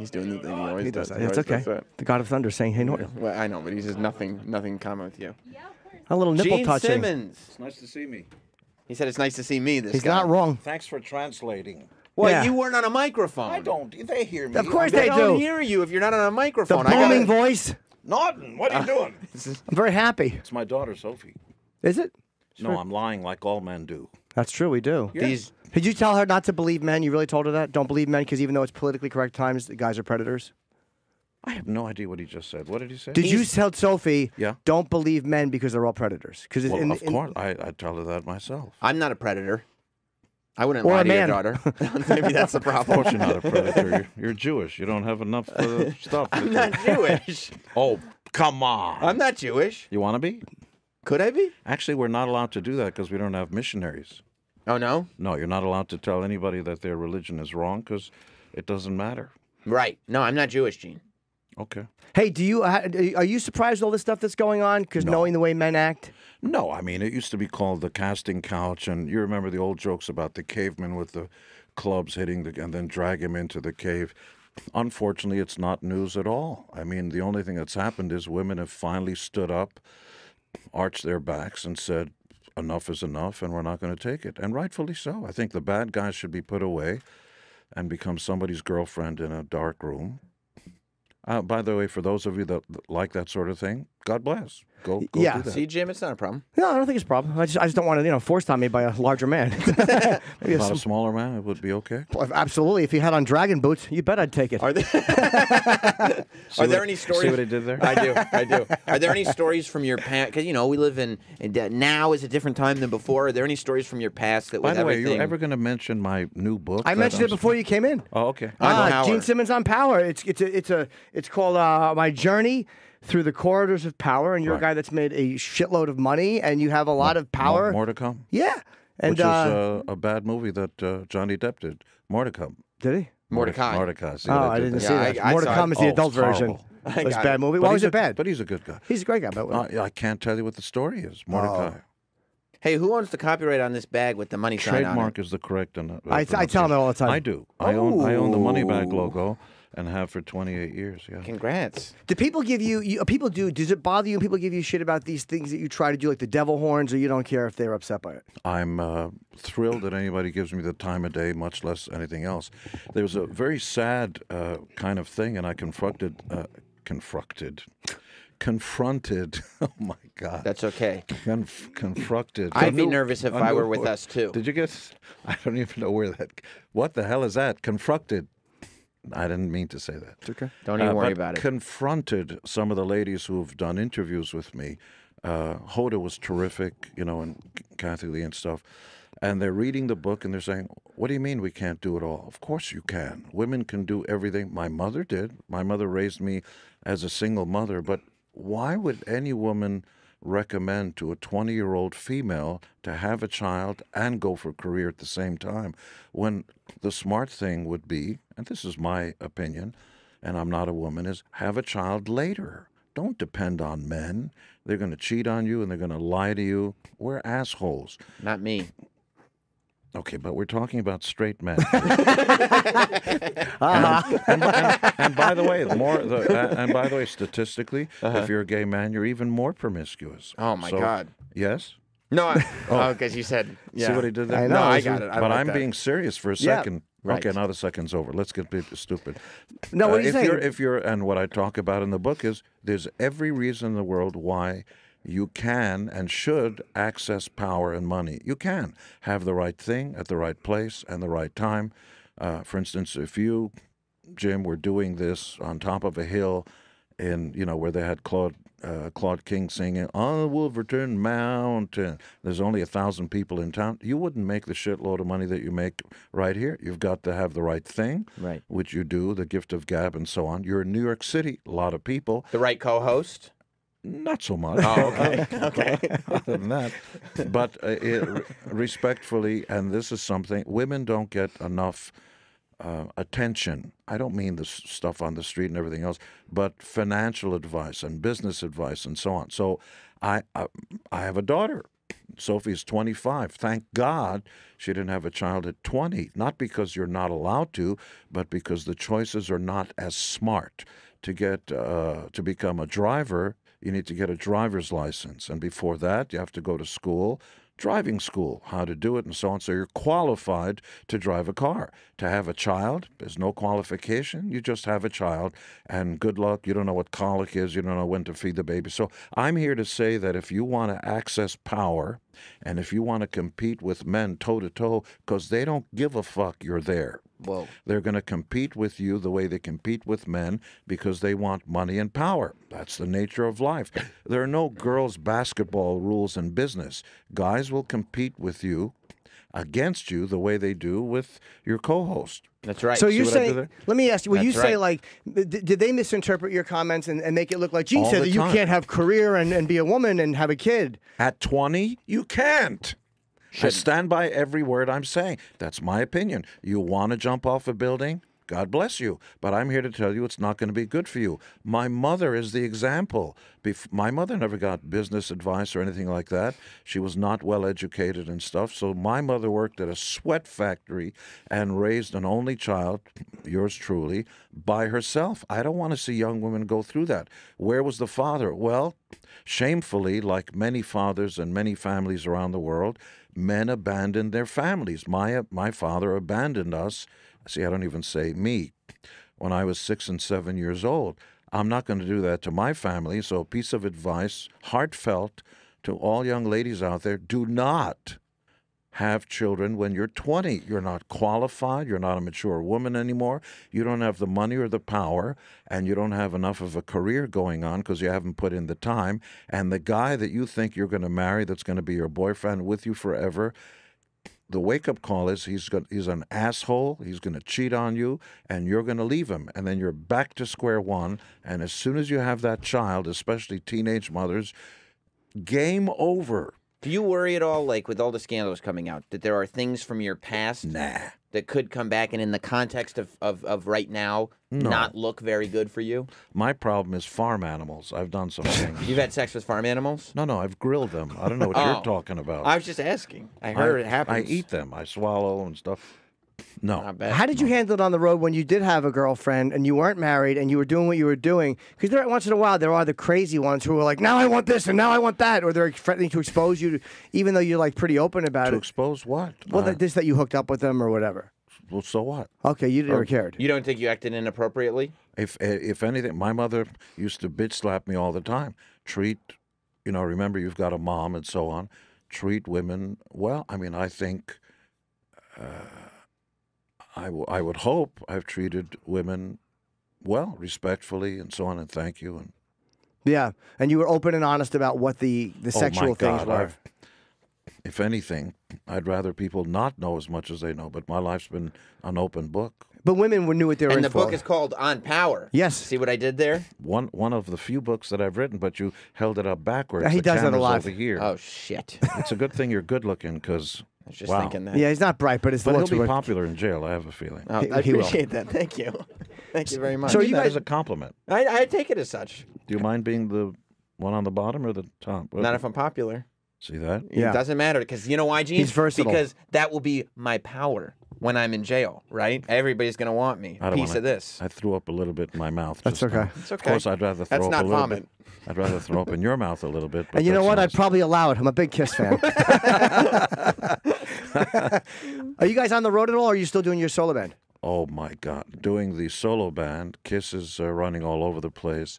He's doing the thing he always he does. does that. It's okay. Does the God of Thunder saying, "Hey, Norton." Well, I know, but he says nothing, nothing common with you. Yeah, a little nipple Gene touching. Simmons. It's nice to see me. He said it's nice to see me. This he's guy. not wrong. Thanks for translating. Well, yeah. you weren't on a microphone. I don't. They hear me. Of course they, they do. don't hear you if you're not on a microphone. The booming gotta... voice. Norton, what are you uh, doing? I'm very happy. It's my daughter Sophie. Is it? No, I'm lying like all men do. That's true. We do. These. Did you tell her not to believe men? You really told her that? Don't believe men because even though it's politically correct times, the guys are predators. I have no idea what he just said. What did he say? Did He's... you tell Sophie? Yeah. Don't believe men because they're all predators. Because well, of in... course, I, I tell her that myself. I'm not a predator. I wouldn't or lie to man. your daughter. Maybe that's the problem. Of course, you're not a predator. You're, Jewish. You don't have enough uh, stuff. I'm not Jewish. oh, come on. I'm not Jewish. You want to be? Could I be? Actually, we're not allowed to do that because we don't have missionaries. Oh, no? No, you're not allowed to tell anybody that their religion is wrong because it doesn't matter. Right. No, I'm not Jewish, Gene. Okay. Hey, do you uh, are you surprised all the stuff that's going on? Because no. knowing the way men act. No, I mean it used to be called the casting couch, and you remember the old jokes about the caveman with the clubs hitting the, and then drag him into the cave. Unfortunately, it's not news at all. I mean, the only thing that's happened is women have finally stood up arched their backs and said, enough is enough and we're not going to take it. And rightfully so. I think the bad guys should be put away and become somebody's girlfriend in a dark room. Uh, by the way, for those of you that like that sort of thing, God bless. Go, go yeah. See, Jim, it's not a problem. No, I don't think it's a problem. I just, I just don't want to, you know, forced on me by a larger man. Maybe a, some... a smaller man, it would be okay. Absolutely. If he had on dragon boots, you bet I'd take it. Are, they... Are there any stories? See what I did there? I do. I do. Are there any stories from your past? Because you know, we live in, in now is a different time than before. Are there any stories from your past that? By the way, everything... you're ever going to mention my new book? I mentioned I'm... it before you came in. Oh, okay. Ah, Gene Simmons on Power. It's it's a, it's a it's called uh, My Journey through the corridors of power, and you're right. a guy that's made a shitload of money, and you have a lot more, of power. More, more, to come. Yeah, and which uh, is uh, a bad movie that uh, Johnny Depp did. More to come. Did he? Mordecai. Mordecai. See oh, I, did not see yeah, that. I, I is the oh, adult version. It was a bad movie. Why was it bad? But he's a good guy. He's a great guy. But uh, I can't tell you what the story is. Mordecai. Oh. Hey, who owns the copyright on this bag with the money Trademark sign on it? Trademark is the correct. Uh, I, I tell them all the time. I do. I own. I own the money bag logo and have for 28 years. Yeah. Congrats. Do people give you, you uh, people do, does it bother you people give you shit about these things that you try to do, like the devil horns, or you don't care if they're upset by it? I'm uh, thrilled that anybody gives me the time of day, much less anything else. There was a very sad uh, kind of thing, and I confronted, uh, confronted, confronted. Oh my God. That's okay. Conf confronted. I'd be nervous if I were with us too. Did you guess? I don't even know where that. What the hell is that? Confronted. I didn't mean to say that. It's okay. Don't even uh, worry about it. Confronted some of the ladies who have done interviews with me. Uh, Hoda was terrific, you know, and Kathy Lee and stuff. And they're reading the book and they're saying, What do you mean we can't do it all? Of course you can. Women can do everything. My mother did. My mother raised me as a single mother. But why would any woman recommend to a 20 year old female to have a child and go for a career at the same time when the smart thing would be, and this is my opinion, and I'm not a woman, is have a child later. Don't depend on men. They're going to cheat on you and they're going to lie to you. We're assholes. Not me. Okay, but we're talking about straight men. uh-huh. and, and, and, by the way, more the, uh, and by the way, statistically, uh-huh. if you're a gay man, you're even more promiscuous. Oh my so, God! Yes. No, I, oh, because oh, you said. Yeah. See what he did there? I know, no, I got it. I but like I'm that. being serious for a second. Right. Okay, now the second's over. Let's get stupid. No, what uh, you if saying? You're, if you're, and what I talk about in the book is there's every reason in the world why you can and should access power and money. You can have the right thing at the right place and the right time. Uh, for instance, if you, Jim, were doing this on top of a hill, in you know where they had Claude uh, Claude King singing on the Wolverton Mountain, there's only a thousand people in town. You wouldn't make the shitload of money that you make right here. You've got to have the right thing, right? Which you do, the gift of gab and so on. You're in New York City, a lot of people. The right co-host not so much. Oh, okay. okay. Other than that, but uh, it, respectfully, and this is something women don't get enough uh, attention. I don't mean the stuff on the street and everything else, but financial advice and business advice and so on. So, I I, uh, I have a daughter. Sophie is 25. Thank God she didn't have a child at 20. Not because you're not allowed to, but because the choices are not as smart to get uh, to become a driver you need to get a driver's license. And before that, you have to go to school, driving school, how to do it, and so on. So you're qualified to drive a car. To have a child, there's no qualification. You just have a child, and good luck. You don't know what colic is. You don't know when to feed the baby. So I'm here to say that if you want to access power and if you want to compete with men toe to toe, because they don't give a fuck you're there. Whoa. They're going to compete with you the way they compete with men because they want money and power. That's the nature of life. There are no girls' basketball rules in business. Guys will compete with you against you the way they do with your co-host. That's right. So you say, let me ask you, will you say right. like, did they misinterpret your comments and, and make it look like Gene All said that time. you can't have career and, and be a woman and have a kid? At 20, you can't. Shouldn't. I stand by every word I'm saying. That's my opinion. You want to jump off a building? God bless you. But I'm here to tell you it's not going to be good for you. My mother is the example. Bef my mother never got business advice or anything like that. She was not well educated and stuff. So my mother worked at a sweat factory and raised an only child, yours truly, by herself. I don't want to see young women go through that. Where was the father? Well, shamefully, like many fathers and many families around the world, men abandoned their families. My, my father abandoned us See, I don't even say me. When I was six and seven years old, I'm not going to do that to my family. So, a piece of advice, heartfelt to all young ladies out there do not have children when you're 20. You're not qualified. You're not a mature woman anymore. You don't have the money or the power, and you don't have enough of a career going on because you haven't put in the time. And the guy that you think you're going to marry that's going to be your boyfriend with you forever the wake up call is he's he's an asshole. He's going to cheat on you, and you're going to leave him, and then you're back to square one. And as soon as you have that child, especially teenage mothers, game over. Do you worry at all, like with all the scandals coming out, that there are things from your past nah. that could come back and in the context of, of, of right now no. not look very good for you? My problem is farm animals. I've done some things. You've had sex with farm animals? No, no, I've grilled them. I don't know what oh. you're talking about. I was just asking. I heard I, it happens. I eat them. I swallow and stuff. No. How did you handle it on the road when you did have a girlfriend and you weren't married and you were doing what you were doing? Because once in a while, there are the crazy ones who are like, now I want this and now I want that, or they're threatening to expose you, even though you're like pretty open about to it. To expose what? Well, uh, this that you hooked up with them or whatever. Well, so what? Okay, you never cared. You don't think you acted inappropriately? If eh, if anything, my mother used to bitch slap me all the time. Treat, you know, remember you've got a mom and so on. Treat women well. I mean, I think. Uh, I, w- I would hope I've treated women well, respectfully, and so on, and thank you. And yeah, and you were open and honest about what the the oh, sexual things God, were. I've, if anything, I'd rather people not know as much as they know. But my life's been an open book. But women were new what they were. And the for. book is called On Power. Yes. See what I did there? One one of the few books that I've written, but you held it up backwards. He the does that a lot. Over here. Oh shit! It's a good thing you're good looking because I was just Wow. thinking that. Yeah, he's not bright, but his But he'll be were. popular in jail, I have a feeling. Oh, I he will. appreciate that. Thank you. Thank you very much. So you that guys- is a compliment. I, I take it as such. Do you mind being the one on the bottom or the top? Not if I'm popular. See that? Yeah. It doesn't matter because you know why, Gene? He's versatile. Because that will be my power when I'm in jail, right? Everybody's gonna want me. A piece wanna, of this. I threw up a little bit in my mouth. That's okay. Now. It's okay. Of course, I'd rather throw that's up not a little vomit. bit. I'd rather throw up in your mouth a little bit. And you know what? Nice. I'd probably allow it. I'm a big Kiss fan. are you guys on the road at all? Or are you still doing your solo band? Oh my God! Doing the solo band, Kiss is uh, running all over the place.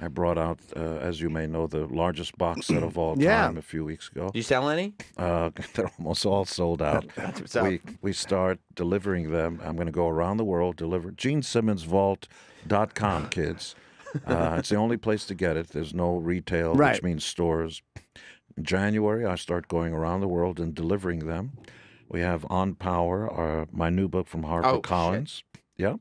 I brought out, uh, as you may know, the largest box set of all time a few weeks ago. You sell any? Uh, they're almost all sold out. That's what's we, up. we start delivering them. I'm going to go around the world, deliver GeneSimmonsVault.com, kids. Uh, it's the only place to get it. There's no retail, right. which means stores. In January, I start going around the world and delivering them. We have On Power, our, uh, my new book from HarperCollins. Oh, Collins. Yep.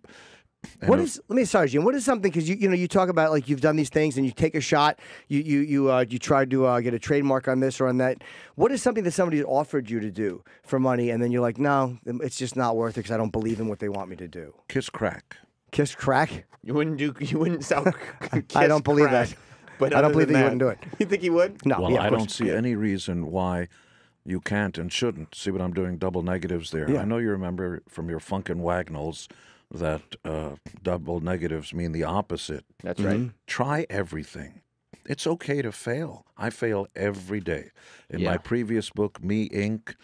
What is? Let me sorry, Jim. What is something? Because you you know you talk about like you've done these things and you take a shot. You you you uh, you try to uh, get a trademark on this or on that. What is something that somebody offered you to do for money, and then you're like, no, it's just not worth it because I don't believe in what they want me to do. Kiss crack. Kiss crack. You wouldn't do. You wouldn't sell. I don't believe that. But I don't believe that, you wouldn't do it. You think he would? No. Well, I don't see any reason why you can't and shouldn't. See what I'm doing? Double negatives there. Yeah. I know you remember from your Funkin' Wagnalls that uh, double negatives mean the opposite. That's mm-hmm. right. Mm-hmm. Try everything. It's okay to fail. I fail every day. In yeah. my previous book, Me Inc.,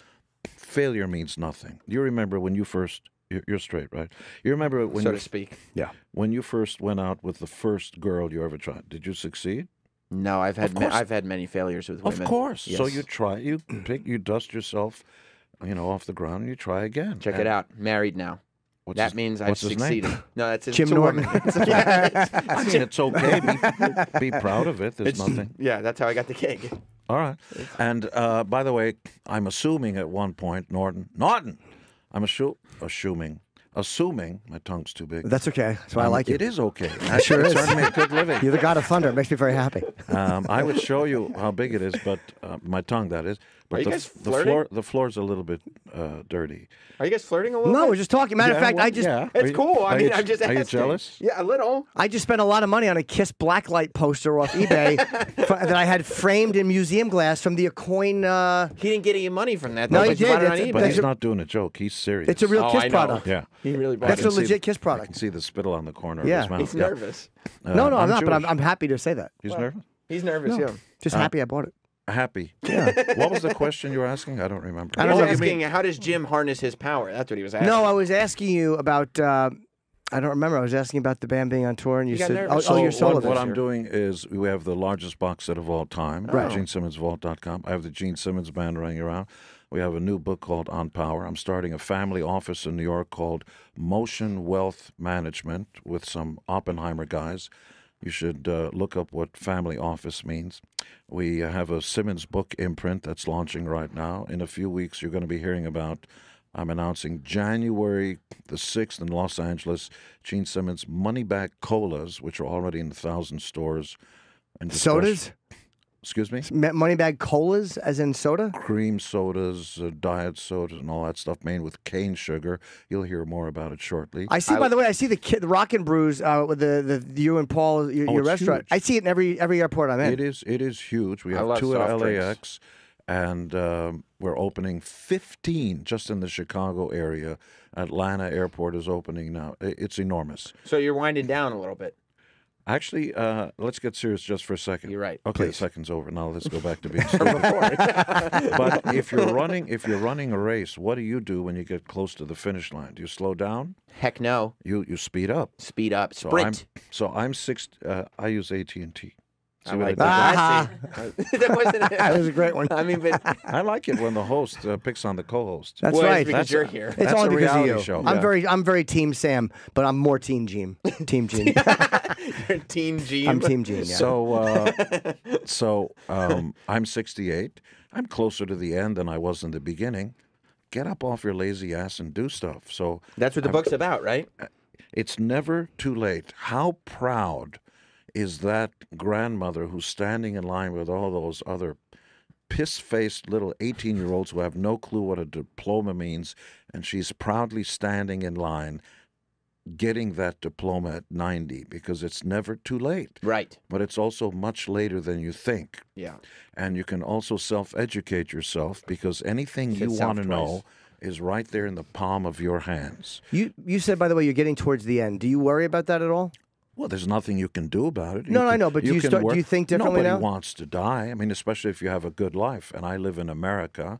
failure means nothing. You remember when you first you're straight, right? You remember when so you, to speak. Yeah. When you first went out with the first girl you ever tried, did you succeed? No, I've had ma- I've had many failures with women. Of course. Yes. So you try, you pick, you dust yourself, you know, off the ground, and you try again. Check and it out. Married now. What's that his, means I've succeeded. Name? No, that's Jim Norman. yeah, it's, I mean, it's okay. Be, be, proud of it. There's it's, nothing. Yeah, that's how I got the gig. All right. And uh, by the way, I'm assuming at one point Norton, Norton, I'm assu- assuming, assuming my tongue's too big. That's okay. That's why um, I like it. It is okay. That sure is. me a good living. You're the god of thunder. It makes me very happy. Um, I would show you how big it is, but uh, my tongue that is. But Are you the, guys the flirting? floor the floor's a little bit uh, dirty. Are you guys flirting a little? No, bit? we're just talking. Matter of Yeah, fact, well, I just yeah. It's you- cool. I mean, you- I'm just are asking. you jealous? Yeah, a little. I just spent a lot of money on a Kiss blacklight poster off eBay f- that I had framed in museum glass from the coin. Uh, He didn't get any money from that. No, though, he but did. it on But eBay. he's not doing a joke. He's serious. it's a real Oh, I Kiss know. product. Yeah. He really bought That's it. a legit Kiss I can product. see the spittle on the corner of his mouth. He's nervous. no, no, I'm, not, but I'm happy to say that. He's nervous. He's nervous. Yeah. Just happy I bought it happy. Yeah. what was the question you were asking? I don't remember. I was asking how does Jim harness his power? That's what he was asking. No, I was asking you about. Uh, I don't remember. I was asking about the band being on tour, and you, you said, "Oh, so oh, you're solo." What, what I'm doing is we have the largest box set of all time. Right. GeneSimmonsVault.com. I have the Gene Simmons band running around. We have a new book called On Power. I'm starting a family office in New York called Motion Wealth Management with some Oppenheimer guys. You should uh, look up what family office means. We have a Simmons book imprint that's launching right now. In a few weeks, you're going to be hearing about. I'm announcing January the 6th in Los Angeles, Gene Simmons Money Back Colas, which are already in a thousand stores. And Sodas? Excuse me? Moneybag colas, as in soda? Cream sodas, uh, diet sodas, and all that stuff made with cane sugar. You'll hear more about it shortly. I see, I, by the way, I see the, kid, the Rockin' Brews, uh, with the, the you and Paul, your, oh, your restaurant. Huge. I see it in every every airport I'm in. It is, it is huge. We have two at LAX, drinks. and um, we're opening 15 just in the Chicago area. Atlanta Airport is opening now. It's enormous. So you're winding down a little bit. Actually, uh, let's get serious just for a second. You're right. Okay, Please. the second's over. Now let's go back to being serious. but if you're running, if you're running a race, what do you do when you get close to the finish line? Do you slow down? Heck no. You you speed up. Speed up. So Sprint. I'm so I'm six. Uh, I use AT and T. I like that. that wasn't it. that was a great one. I mean, but I like it when the host uh, picks on the co-host. That's well, right. because that's you're a, here. It's only because of you. Show. I'm yeah. very, I'm very Team Sam, but I'm more Team Gene. Team Gene. you're Team Gene. I'm Team Gene. Yeah. So, uh, so um, I'm 68. I'm closer to the end than I was in the beginning. Get up off your lazy ass and do stuff. So that's what the I'm, book's about, right? Uh, it's never too late. How proud is that grandmother who's standing in line with all those other piss faced little 18 year olds who have no clue what a diploma means, and she's proudly standing in line getting that diploma at 90 because it's never too late. Right. But it's also much later than you think. Yeah. And you can also self educate yourself because anything you, want to know is right there in the palm of your hands. You you said by the way you're getting towards the end. Do you worry about that at all? Well, there's nothing you can do about it. You no, can, I know, but you do, you start, do you think differently Nobody now? wants to die. I mean, especially if you have a good life. And I live in America,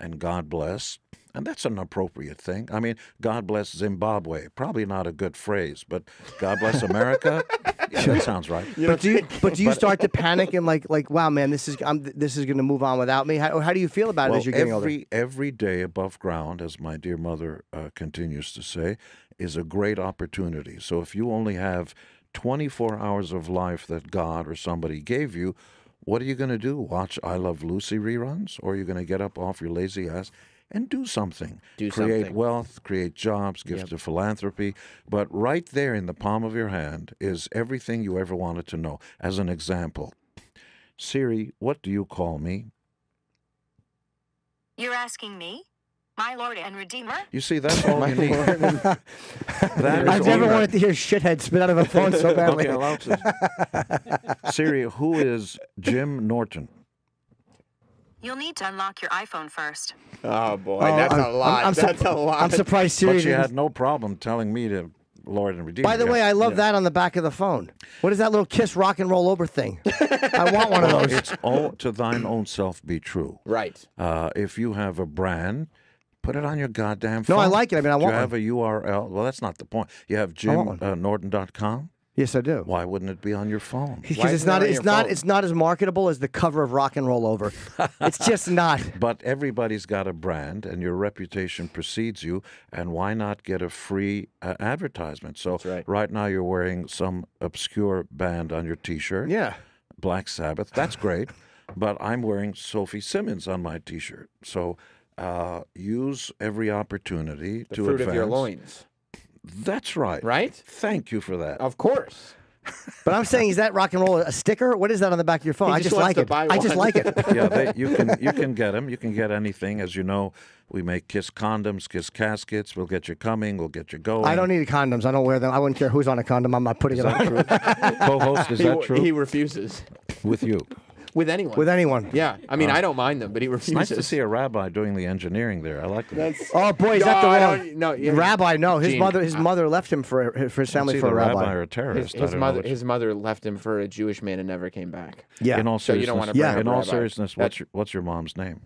and God bless. And that's an appropriate thing. I mean, God bless Zimbabwe. Probably not a good phrase, but God bless America. yeah, that sounds right. You know, but do you but do you but, start to panic and like like wow, man, this is I'm, this is going to move on without me? How, how do you feel about well, it as you're getting every, older? Every day above ground, as my dear mother uh, continues to say, is a great opportunity. So if you only have 24 hours of life that God or somebody gave you, what are you going to do? Watch I Love Lucy reruns? Or are you going to get up off your lazy ass and do something? Do create something. wealth, create jobs, give yep. to philanthropy. But right there in the palm of your hand is everything you ever wanted to know. As an example, Siri, what do you call me? You're asking me? My Lord and Redeemer. You see, that's all you need. that I've never wanted to hear shithead spit out of a phone so badly. Okay, Siri, who is Jim Norton? You'll need to unlock your iPhone first. Oh boy, oh, that's I'm, a lot. I'm, I'm that's a lot. I'm surprised Siri. But she had no problem telling me to Lord and Redeemer. By the way, I love yeah. that on the back of the phone. What is that little kiss rock and roll over thing? I want one of those. It's all to thine own self be true. Right. Uh, if you have a brand Put it on your goddamn phone. No, I like it. I mean, I do want. Do you one. have a URL? Well, that's not the point. You have jimnorton.com. Uh, yes, I do. Why wouldn't it be on your phone? Because it's not. It it's not. Phone? It's not as marketable as the cover of Rock and Roll Over. it's just not. But everybody's got a brand, and your reputation precedes you. And why not get a free uh, advertisement? So right. right now you're wearing some obscure band on your T-shirt. Yeah. Black Sabbath. That's great. but I'm wearing Sophie Simmons on my T-shirt. So uh, use every opportunity the to fruit advance. of your loins. That's right. Right. Thank you for that. Of course. But I'm saying, is that rock and roll a sticker? What is that on the back of your phone? I just, just like it. I just like it. yeah, they, you can you can get them. You can get anything, as you know. We make kiss condoms, kiss caskets. We'll get you coming. We'll get you going. I don't need condoms. I don't wear them. I wouldn't care who's on a condom. I'm not putting is it on. Co-host, is he, that true? He refuses. With you with anyone. With anyone. Yeah. I mean, uh, I don't mind them, but he refuses. nice to see a rabbi doing the engineering there. I like that. That's, oh boy, is that the rabbi? No, yeah, rabbi. No, his Gene, mother. His I, uh, mother left him for uh, for his family for a rabbi. rabbi. or a terrorist. His, his mother. His mother left him for a Jewish man and never came back. Yeah. In all seriousness, so you don't want to yeah. In all seriousness, what's your, what's your mom's name?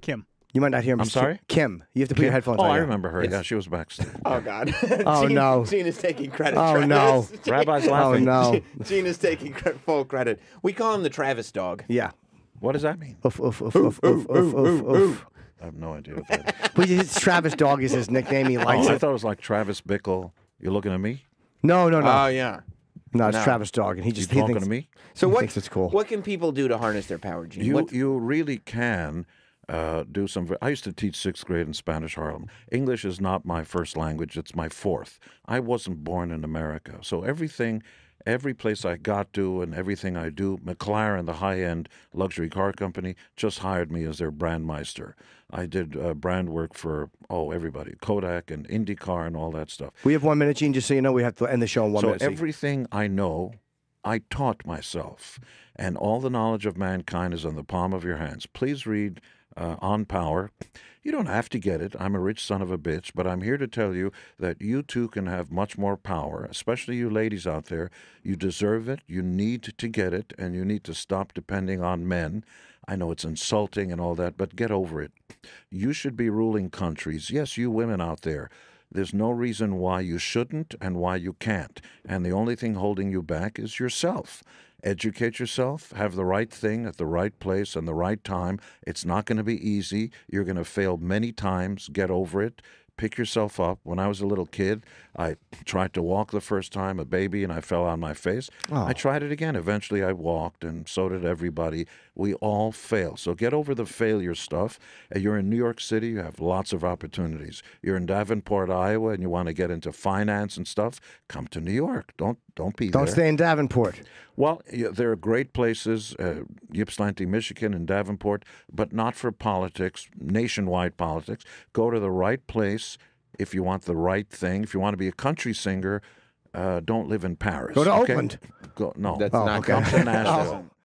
Kim. You might not hear me. I'm sorry, Kim. You have to put Kim? your headphones. Oh, on. I remember her. Yes. Yeah, she was backstage. Oh God. oh Gene, no. Gene is taking credit. Oh Travis. no. Rabbi's oh, laughing. Oh no. Gene is taking full credit. We call him the Travis dog. Yeah. What does that mean? Oof oof oof oof oof oof oof. oof. I have no idea. What that is. his, Travis Dog is his nickname. He oh, likes oh, it. I thought it was like Travis Bickle. You're looking at me? No, no, no. Oh, uh, yeah. No, it's no. Travis Dog, and he just he's he talking thinks, to me. So what? Thinks it's cool. What can people do to harness their power, Gene? You what? you really can uh, do some. I used to teach sixth grade in Spanish Harlem. English is not my first language; it's my fourth. I wasn't born in America, so everything, every place I got to, and everything I do, McLaren, the high-end luxury car company, just hired me as their brandmeister. I did uh, brand work for oh everybody, Kodak and IndyCar and all that stuff. We have one minute, Gene. Just so you know, we have to end the show in one so minute. So everything I know I taught myself, and all the knowledge of mankind is on the palm of your hands. Please read uh, on power. You don't have to get it. I'm a rich son of a bitch, but I'm here to tell you that you too can have much more power, especially you ladies out there. You deserve it. You need to get it, and you need to stop depending on men. I know it's insulting and all that, but get over it. You should be ruling countries. Yes, you women out there. There's no reason why you shouldn't and why you can't. And the only thing holding you back is yourself educate yourself, have the right thing at the right place and the right time. It's not going to be easy. You're going to fail many times. Get over it. Pick yourself up. When I was a little kid, I tried to walk the first time, a baby, and I fell on my face. Oh. I tried it again. Eventually, I walked, and so did everybody. We all fail. So get over the failure stuff. Uh, you're in New York City, you have lots of opportunities. You're in Davenport, Iowa, and you want to get into finance and stuff, come to New York. Don't don't be Don't there. stay in Davenport. Well, there are great places, uh, Ypsilanti, Michigan, and Davenport, but not for politics, nationwide politics. Go to the right place if you want the right thing. If you want to be a country singer, uh, don't live in Paris. Go to okay? Oakland. Go, no, that's oh, not okay. come to Nashville. Oh.